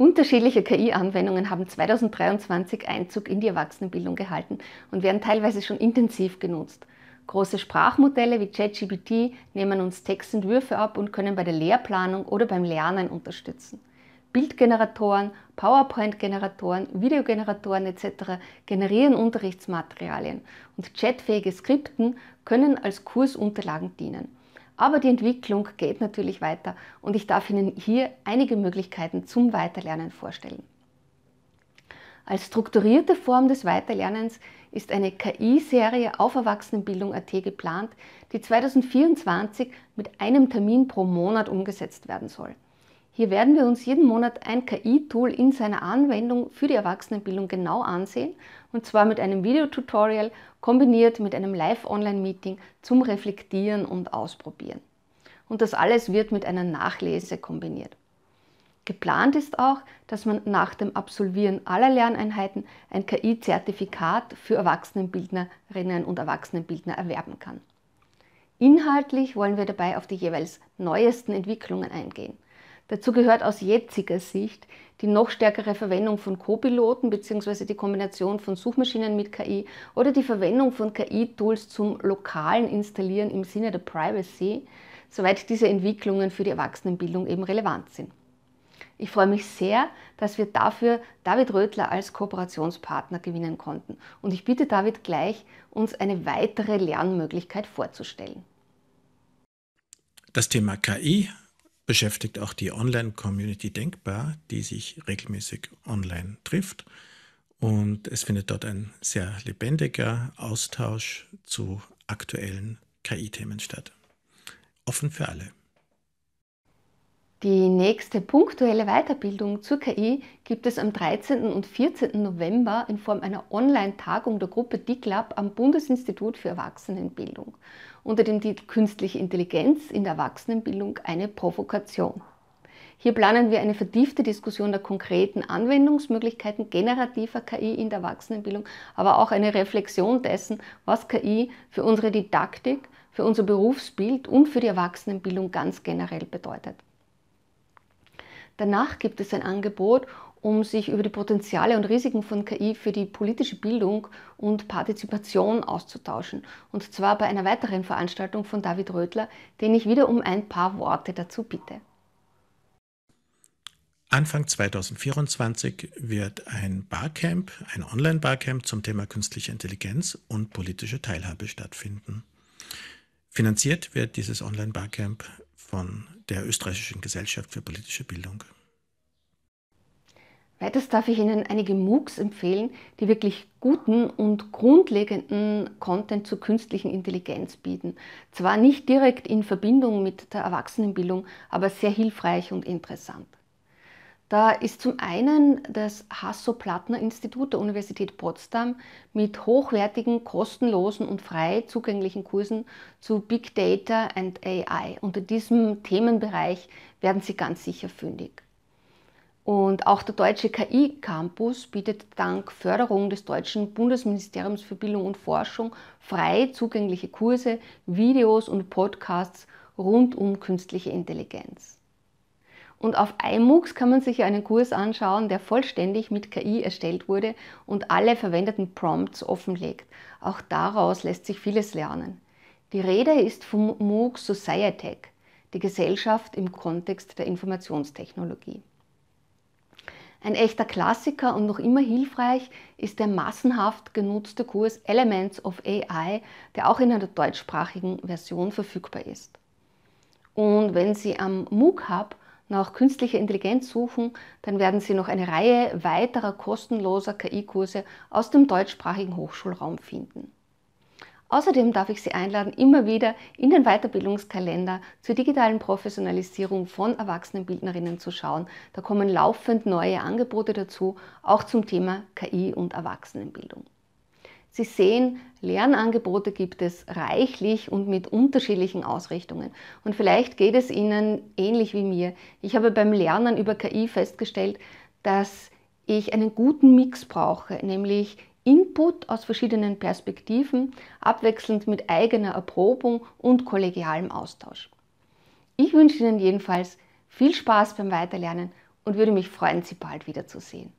Unterschiedliche KI-Anwendungen haben 2023 Einzug in die Erwachsenenbildung gehalten und werden teilweise schon intensiv genutzt. Große Sprachmodelle wie ChatGPT nehmen uns Textentwürfe ab und können bei der Lehrplanung oder beim Lernen unterstützen. Bildgeneratoren, PowerPoint-Generatoren, Videogeneratoren etc. generieren Unterrichtsmaterialien und chatfähige Skripten können als Kursunterlagen dienen. Aber die Entwicklung geht natürlich weiter und ich darf Ihnen hier einige Möglichkeiten zum Weiterlernen vorstellen. Als strukturierte Form des Weiterlernens ist eine KI-Serie auf Erwachsenenbildung.at geplant, die 2024 mit einem Termin pro Monat umgesetzt werden soll. Hier werden wir uns jeden Monat ein KI-Tool in seiner Anwendung für die Erwachsenenbildung genau ansehen und zwar mit einem Videotutorial kombiniert mit einem Live-Online-Meeting zum Reflektieren und Ausprobieren. Und das alles wird mit einer Nachlese kombiniert. Geplant ist auch, dass man nach dem Absolvieren aller Lerneinheiten ein KI-Zertifikat für Erwachsenenbildnerinnen und Erwachsenenbildner erwerben kann. Inhaltlich wollen wir dabei auf die jeweils neuesten Entwicklungen eingehen – Dazu gehört aus jetziger Sicht die noch stärkere Verwendung von Co-Piloten bzw. die Kombination von Suchmaschinen mit KI oder die Verwendung von KI-Tools zum lokalen Installieren im Sinne der Privacy, soweit diese Entwicklungen für die Erwachsenenbildung eben relevant sind. Ich freue mich sehr, dass wir dafür David Rödler als Kooperationspartner gewinnen konnten. Und ich bitte David gleich, uns eine weitere Lernmöglichkeit vorzustellen. Das Thema KI beschäftigt auch die Online-Community Denkbar, die sich regelmäßig online trifft. Und es findet dort ein sehr lebendiger Austausch zu aktuellen KI-Themen statt. Offen für alle. Die nächste punktuelle Weiterbildung zur KI gibt es am 13. und 14. November in Form einer Online-Tagung der Gruppe DICLAB am Bundesinstitut für Erwachsenenbildung unter dem Titel Künstliche Intelligenz in der Erwachsenenbildung eine Provokation. Hier planen wir eine vertiefte Diskussion der konkreten Anwendungsmöglichkeiten generativer KI in der Erwachsenenbildung, aber auch eine Reflexion dessen, was KI für unsere Didaktik, für unser Berufsbild und für die Erwachsenenbildung ganz generell bedeutet. Danach gibt es ein Angebot, um sich über die Potenziale und Risiken von KI für die politische Bildung und Partizipation auszutauschen. Und zwar bei einer weiteren Veranstaltung von David Rödler, den ich wieder um ein paar Worte dazu bitte. Anfang 2024 wird ein Barcamp, ein Online-Barcamp zum Thema künstliche Intelligenz und politische Teilhabe stattfinden. Finanziert wird dieses Online-Barcamp von der Österreichischen Gesellschaft für politische Bildung. Weiters darf ich Ihnen einige MOOCs empfehlen, die wirklich guten und grundlegenden Content zur künstlichen Intelligenz bieten. Zwar nicht direkt in Verbindung mit der Erwachsenenbildung, aber sehr hilfreich und interessant. Da ist zum einen das Hasso-Plattner-Institut der Universität Potsdam mit hochwertigen, kostenlosen und frei zugänglichen Kursen zu Big Data and AI. Unter diesem Themenbereich werden Sie ganz sicher fündig. Und auch der Deutsche KI Campus bietet dank Förderung des deutschen Bundesministeriums für Bildung und Forschung frei zugängliche Kurse, Videos und Podcasts rund um künstliche Intelligenz. Und auf iMoocs kann man sich einen Kurs anschauen, der vollständig mit KI erstellt wurde und alle verwendeten Prompts offenlegt. Auch daraus lässt sich vieles lernen. Die Rede ist vom MOOC Societech, die Gesellschaft im Kontext der Informationstechnologie. Ein echter Klassiker und noch immer hilfreich ist der massenhaft genutzte Kurs Elements of AI, der auch in einer deutschsprachigen Version verfügbar ist. Und wenn Sie am MOOC Hub nach künstlicher Intelligenz suchen, dann werden Sie noch eine Reihe weiterer kostenloser KI-Kurse aus dem deutschsprachigen Hochschulraum finden. Außerdem darf ich Sie einladen, immer wieder in den Weiterbildungskalender zur digitalen Professionalisierung von Erwachsenenbildnerinnen zu schauen. Da kommen laufend neue Angebote dazu, auch zum Thema KI und Erwachsenenbildung. Sie sehen, Lernangebote gibt es reichlich und mit unterschiedlichen Ausrichtungen. Und vielleicht geht es Ihnen ähnlich wie mir. Ich habe beim Lernen über KI festgestellt, dass ich einen guten Mix brauche, nämlich Input aus verschiedenen Perspektiven, abwechselnd mit eigener Erprobung und kollegialem Austausch. Ich wünsche Ihnen jedenfalls viel Spaß beim Weiterlernen und würde mich freuen, Sie bald wiederzusehen.